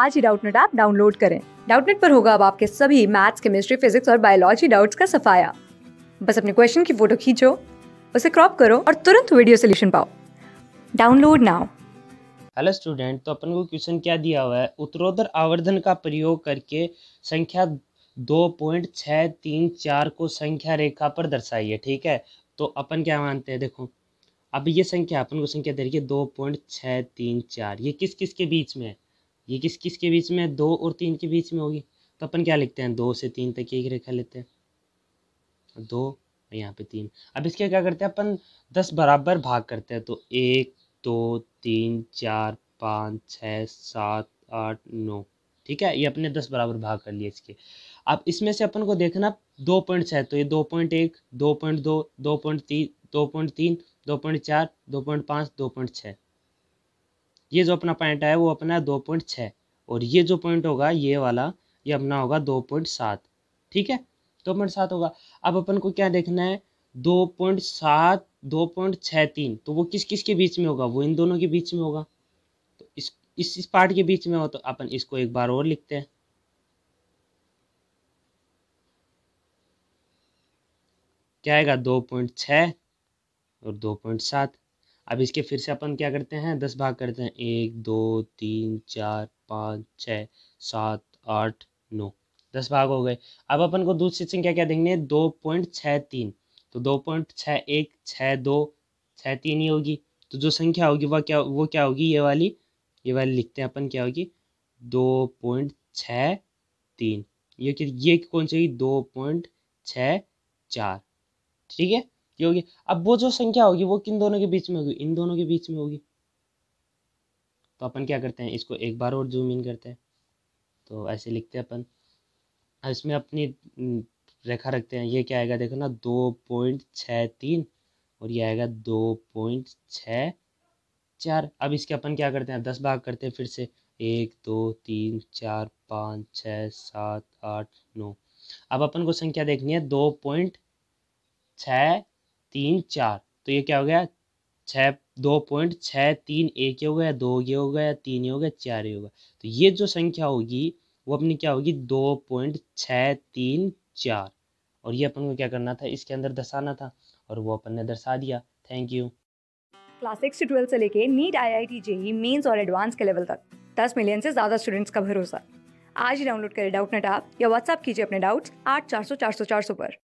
आज ही Doubtnut app download करें डाउटनेट पर होगा अब आपके सभी मैथ्स केमिस्ट्री फिजिक्स और बायोलॉजी डाउट्स का सफाया बस अपने क्वेश्चन की फोटो खींचो उसे क्रॉप करो और तुरंत वीडियो सोल्यूशन पाओ डाउनलोड नाउ हेलो स्टूडेंट तो अपन को क्वेश्चन क्या दिया हुआ है उत्तरोत्तर आवर्धन का प्रयोग करके संख्या दो पॉइंट छः तीन चार को संख्या रेखा पर दर्शाइए ठीक है तो अपन क्या मानते हैं देखो अब ये संख्या अपन को संख्या दे रही है दो पॉइंट छः तीन चार ये किस किस के बीच में है ये किस किस के बीच में दो और तीन के बीच में होगी तो अपन क्या लिखते हैं दो से तीन तक एक रेखा लेते हैं दो और यहाँ पे तीन अब इसके क्या करते हैं अपन दस बराबर भाग करते हैं तो एक दो तीन चार पाँच छः सात आठ नौ ठीक है ये अपने दस बराबर भाग कर लिए इसके अब इसमें से अपन को देखना दो पॉइंट छः तो ये दो पॉइंट एक दो पॉइंट दो दो पॉइंट तीन दो पॉइंट तीन दो पॉइंट चार दो पॉइंट पाँच दो पॉइंट छः ये जो अपना पॉइंट है वो अपना है दो पॉइंट छः और ये जो पॉइंट होगा ये वाला ये अपना होगा दो पॉइंट सात ठीक है दो पॉइंट सात होगा अब अपन को क्या देखना है दो पॉइंट सात दो पॉइंट छः तीन तो वो किस किस के बीच में होगा वो इन दोनों के बीच में होगा तो इस इस, इस पार्ट के बीच में हो तो अपन इसको एक बार और लिखते हैं क्या आएगा दो पॉइंट छः और दो पॉइंट सात अब इसके फिर से अपन क्या करते हैं दस भाग करते हैं एक दो तीन चार पाँच छः सात आठ नौ दस भाग हो गए अब अपन को दूसरी संख्या क्या क्या देंगे दो पॉइंट छः तीन तो दो पॉइंट छः एक छः दो छः तीन ही होगी तो जो संख्या होगी वह क्या वो क्या होगी ये वाली ये वाली लिखते हैं अपन क्या होगी दो पॉइंट छः तीन ये ये कौन सी होगी दो पॉइंट छः चार ठीक है ये होगी अब वो जो संख्या होगी वो किन दोनों के बीच में होगी इन दोनों के बीच में होगी तो अपन क्या करते हैं इसको एक बार और जूम इन करते हैं तो ऐसे लिखते हैं अपन इसमें अपनी रेखा रखते हैं ये क्या आएगा देखो ना दो पॉइंट छः तीन और ये आएगा दो पॉइंट छः चार अब इसके अपन क्या करते हैं दस भाग करते हैं फिर से एक दो तीन चार पाँच छः सात आठ नौ अब अपन को संख्या देखनी है दो पॉइंट छः तीन चार तो ये क्या हो गया छ दो पॉइंट छः तीन एक हो गया दो ये हो गया तीन हो गया चार हो होगा तो ये जो संख्या होगी वो अपनी क्या होगी दो पॉइंट छ तीन चार और ये अपन को क्या करना था इसके अंदर दर्शाना था और वो अपन ने दर्शा दिया थैंक यू क्लास सिक्स से ट्वेल्थ से लेके NEET I I T JEE mains और एडवांस के लेवल तक दस मिलियन से ज़्यादा स्टूडेंट्स का भरोसा आज ही डाउनलोड करें डाउट नेट आप या व्हाट्सअप कीजिए अपने डाउट्स आठ चार सौ चार सौ चार सौ पर